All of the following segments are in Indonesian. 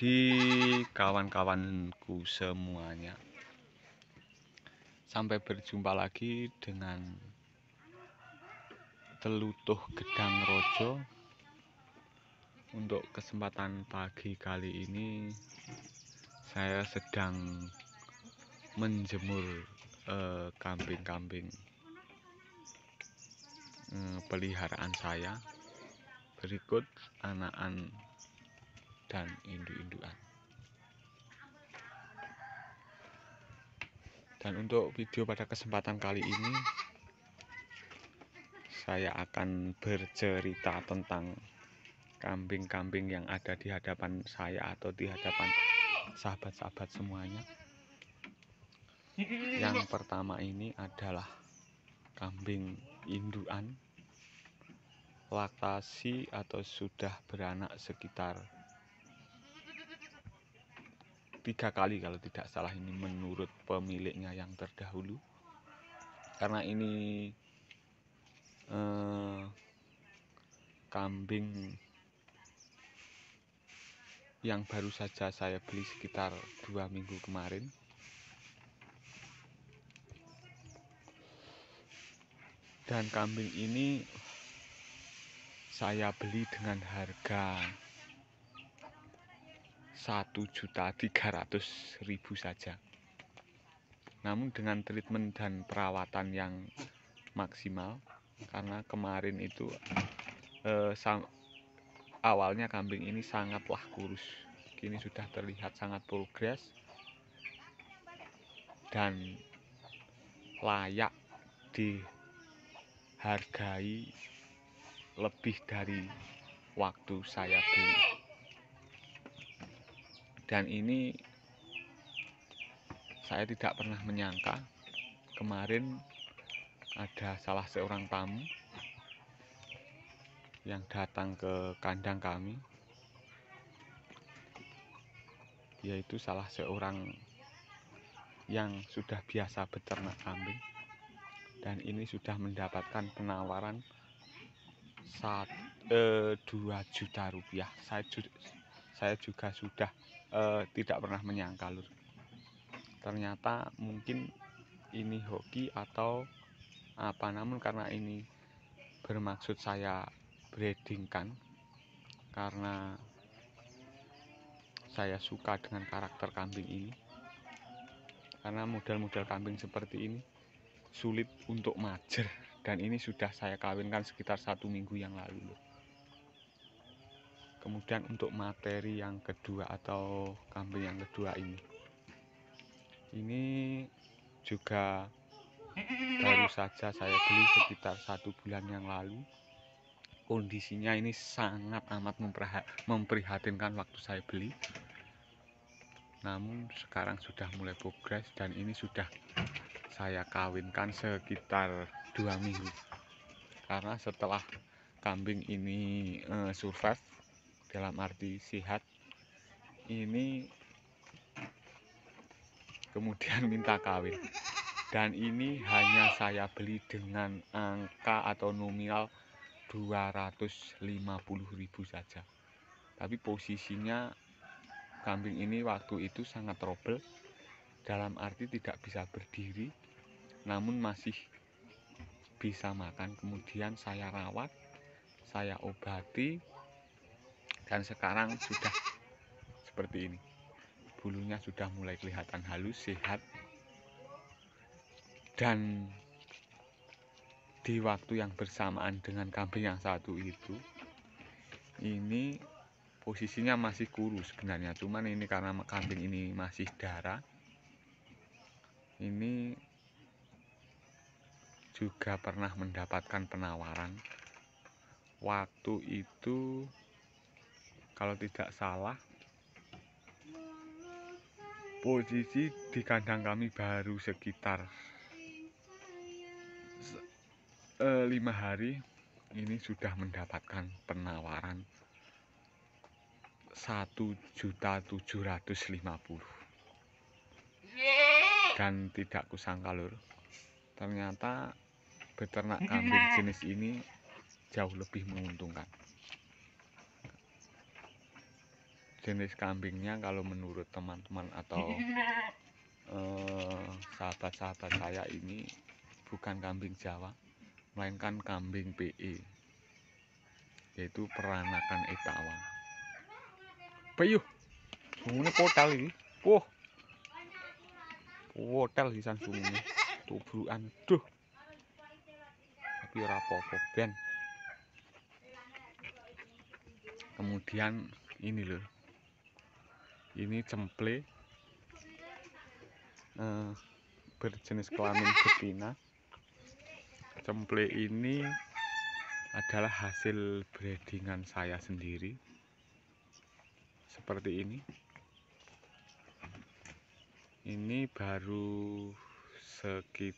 pagi kawan-kawanku semuanya Sampai berjumpa lagi dengan Telutuh Gedang Rojo Untuk kesempatan pagi kali ini Saya sedang menjemur eh, kambing-kambing eh, eh, Peliharaan saya Berikut anak-anak dan induk-indukan. dan untuk video pada kesempatan kali ini saya akan bercerita tentang kambing-kambing yang ada di hadapan saya atau di hadapan sahabat-sahabat semuanya yang pertama ini adalah kambing induan laktasi atau sudah beranak sekitar tiga kali kalau tidak salah ini menurut pemiliknya yang terdahulu karena ini eh, kambing yang baru saja saya beli sekitar dua minggu kemarin dan kambing ini saya beli dengan harga juta ribu saja. Namun dengan treatment dan perawatan yang maksimal karena kemarin itu eh, awalnya kambing ini sangatlah kurus. Kini sudah terlihat sangat progres dan layak dihargai lebih dari waktu saya beli dan ini saya tidak pernah menyangka kemarin ada salah seorang tamu yang datang ke kandang kami yaitu salah seorang yang sudah biasa beternak kambing dan ini sudah mendapatkan penawaran saat eh, 2 juta rupiah saya saya juga sudah uh, tidak pernah menyangka lur ternyata mungkin ini hoki atau apa namun karena ini bermaksud saya breedingkan karena saya suka dengan karakter kambing ini karena model-model kambing seperti ini sulit untuk majer dan ini sudah saya kawinkan sekitar satu minggu yang lalu loh kemudian untuk materi yang kedua atau kambing yang kedua ini ini juga baru saja saya beli sekitar satu bulan yang lalu kondisinya ini sangat amat memprihatinkan waktu saya beli namun sekarang sudah mulai progres dan ini sudah saya kawinkan sekitar dua minggu karena setelah kambing ini uh, survive dalam arti sihat ini kemudian minta kawin dan ini hanya saya beli dengan angka atau nominal 250.000 saja tapi posisinya kambing ini waktu itu sangat trouble dalam arti tidak bisa berdiri namun masih bisa makan kemudian saya rawat saya obati dan sekarang sudah seperti ini bulunya sudah mulai kelihatan halus sehat dan di waktu yang bersamaan dengan kambing yang satu itu ini posisinya masih kurus sebenarnya cuman ini karena kambing ini masih darah ini juga pernah mendapatkan penawaran waktu itu kalau tidak salah posisi di kandang kami baru sekitar eh, lima hari ini sudah mendapatkan penawaran satu juta tujuh ratus lima puluh dan tidak kusangka lur ternyata beternak kambing jenis ini jauh lebih menguntungkan jenis kambingnya kalau menurut teman-teman atau eh, sahabat-sahabat eh, saya ini bukan kambing Jawa melainkan kambing PE yaitu peranakan Etawa payuh sungguhnya potel ini wah potel hisan sungguhnya tubruan duh tapi rapopo ben kemudian ini loh ini cemple eh, berjenis kelamin betina cemple ini adalah hasil breedingan saya sendiri seperti ini ini baru sekit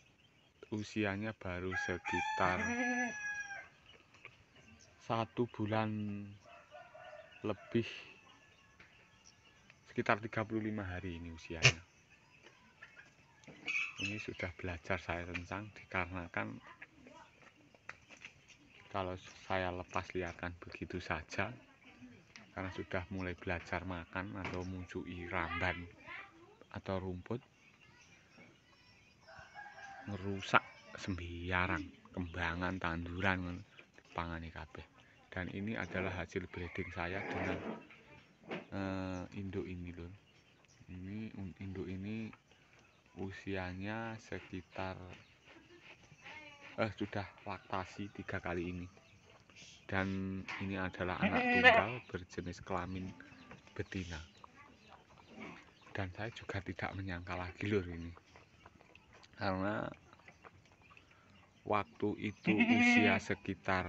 usianya baru sekitar satu bulan lebih sekitar 35 hari ini usianya ini sudah belajar saya rencang dikarenakan kalau saya lepas liarkan begitu saja karena sudah mulai belajar makan atau muncul ramban atau rumput merusak sembiarang kembangan tanduran pangan kabeh dan ini adalah hasil breeding saya dengan uh, eh, induk ini loh ini induk ini usianya sekitar eh sudah laktasi tiga kali ini dan ini adalah anak tunggal berjenis kelamin betina dan saya juga tidak menyangka lagi lur ini karena waktu itu usia sekitar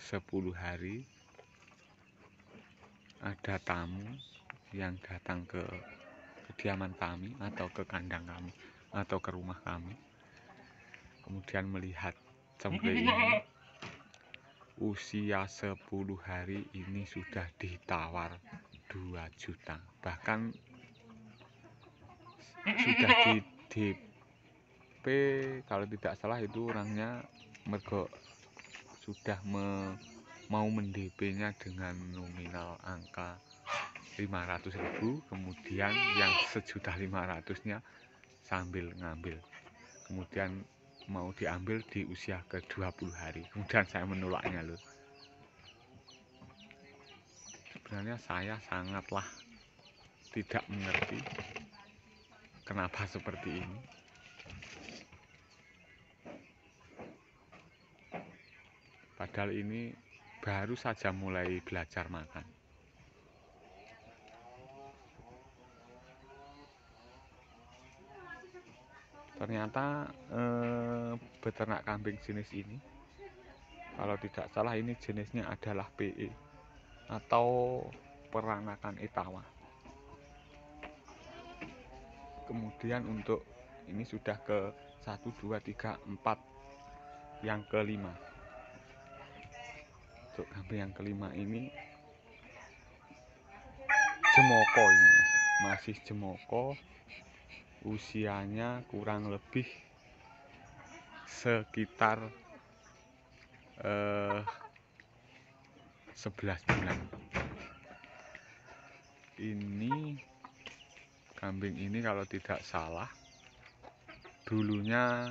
10 hari ada tamu yang datang ke kediaman kami atau ke kandang kami atau ke rumah kami kemudian melihat ini usia 10 hari ini sudah ditawar 2 juta bahkan sudah di DP kalau tidak salah itu orangnya mergo sudah me mau mendp-nya dengan nominal angka 500.000 kemudian yang sejuta 500 nya sambil ngambil kemudian mau diambil di usia ke 20 hari kemudian saya menolaknya loh sebenarnya saya sangatlah tidak mengerti kenapa seperti ini padahal ini baru saja mulai belajar makan. Ternyata eh, beternak kambing jenis ini, kalau tidak salah ini jenisnya adalah PE atau peranakan etawa. Kemudian untuk ini sudah ke 1, 2, 3, 4 yang kelima untuk kambing yang kelima ini jemoko ini mas masih jemoko usianya kurang lebih sekitar eh, 11 bulan ini kambing ini kalau tidak salah dulunya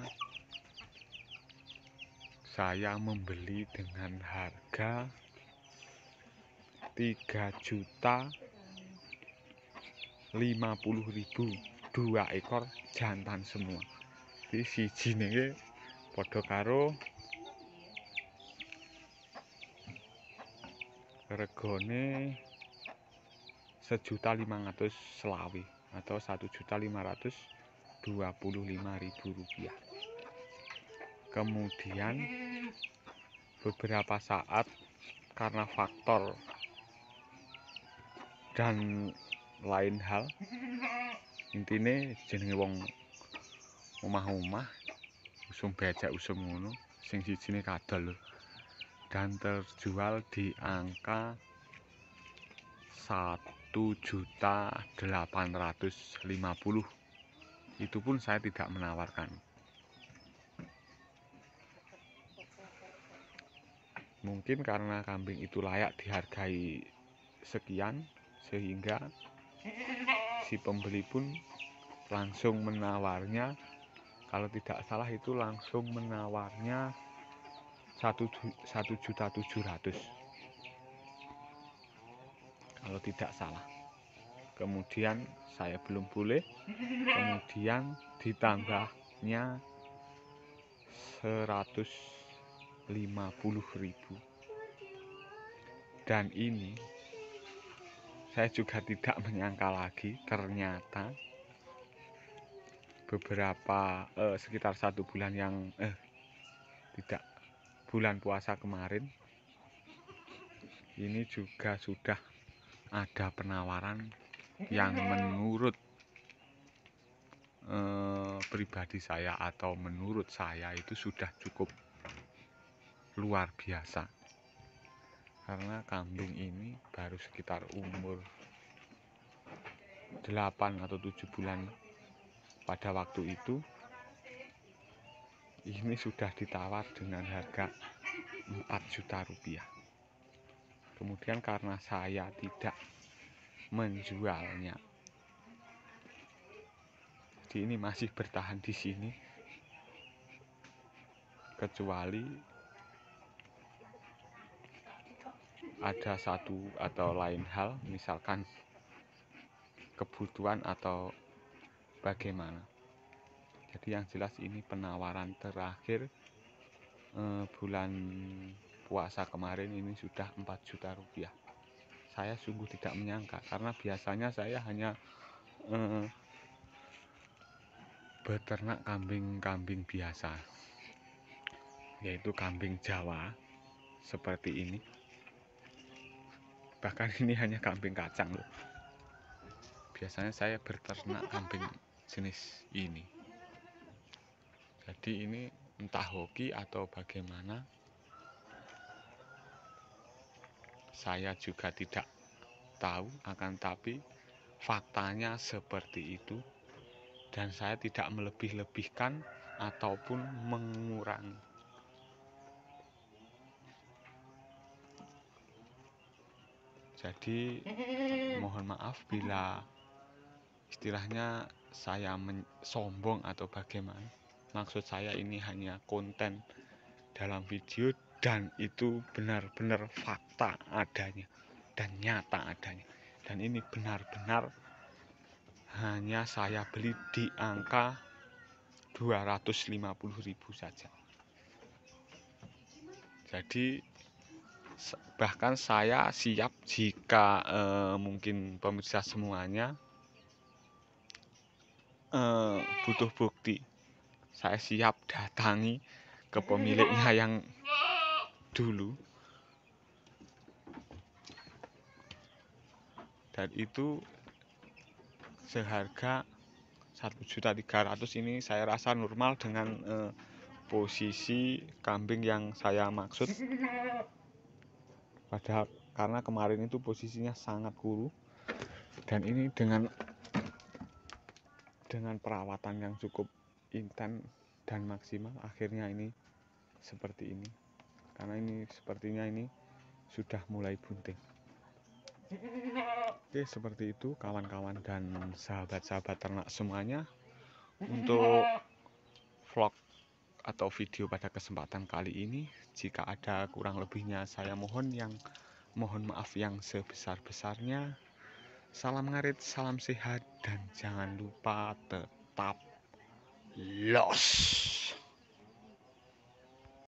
saya membeli dengan harga 3 juta 50 ribu dua ekor jantan semua jadi si jin ini e podo karo regone sejuta lima ratus selawi atau satu juta lima ribu rupiah kemudian beberapa saat karena faktor dan lain hal intinya jenenge wong omah omah usum becek usum ngono sing siji ini kadal dan terjual di angka satu itu pun saya tidak menawarkan Mungkin karena kambing itu layak dihargai sekian sehingga si pembeli pun langsung menawarnya kalau tidak salah itu langsung menawarnya satu juta tujuh ratus kalau tidak salah kemudian saya belum boleh kemudian ditambahnya 100 50.000 dan ini saya juga tidak menyangka lagi ternyata beberapa eh, sekitar satu bulan yang eh tidak bulan puasa kemarin ini juga sudah ada penawaran yang iya. menurut eh, pribadi saya atau menurut saya itu sudah cukup luar biasa karena kambing ini baru sekitar umur 8 atau 7 bulan pada waktu itu ini sudah ditawar dengan harga 4 juta rupiah kemudian karena saya tidak menjualnya jadi ini masih bertahan di sini kecuali ada satu atau lain hal, misalkan kebutuhan atau bagaimana. Jadi yang jelas ini penawaran terakhir eh, bulan puasa kemarin ini sudah 4 juta rupiah. Saya sungguh tidak menyangka karena biasanya saya hanya eh, beternak kambing-kambing biasa yaitu kambing Jawa seperti ini bahkan ini hanya kambing kacang loh biasanya saya berternak kambing jenis ini jadi ini entah hoki atau bagaimana saya juga tidak tahu akan tapi faktanya seperti itu dan saya tidak melebih-lebihkan ataupun mengurangi Jadi mohon maaf bila istilahnya saya sombong atau bagaimana. Maksud saya ini hanya konten dalam video dan itu benar-benar fakta adanya dan nyata adanya. Dan ini benar-benar hanya saya beli di angka 250.000 saja. Jadi bahkan saya siap jika e, mungkin pemirsa semuanya e, butuh bukti saya siap datangi ke pemiliknya yang dulu dan itu seharga satu juta tiga ratus ini saya rasa normal dengan e, posisi kambing yang saya maksud padahal karena kemarin itu posisinya sangat kuru dan ini dengan dengan perawatan yang cukup intens dan maksimal akhirnya ini seperti ini karena ini sepertinya ini sudah mulai bunting oke seperti itu kawan-kawan dan sahabat-sahabat ternak semuanya untuk vlog atau video pada kesempatan kali ini. Jika ada kurang lebihnya saya mohon yang mohon maaf yang sebesar-besarnya. Salam ngarit, salam sehat dan jangan lupa tetap los.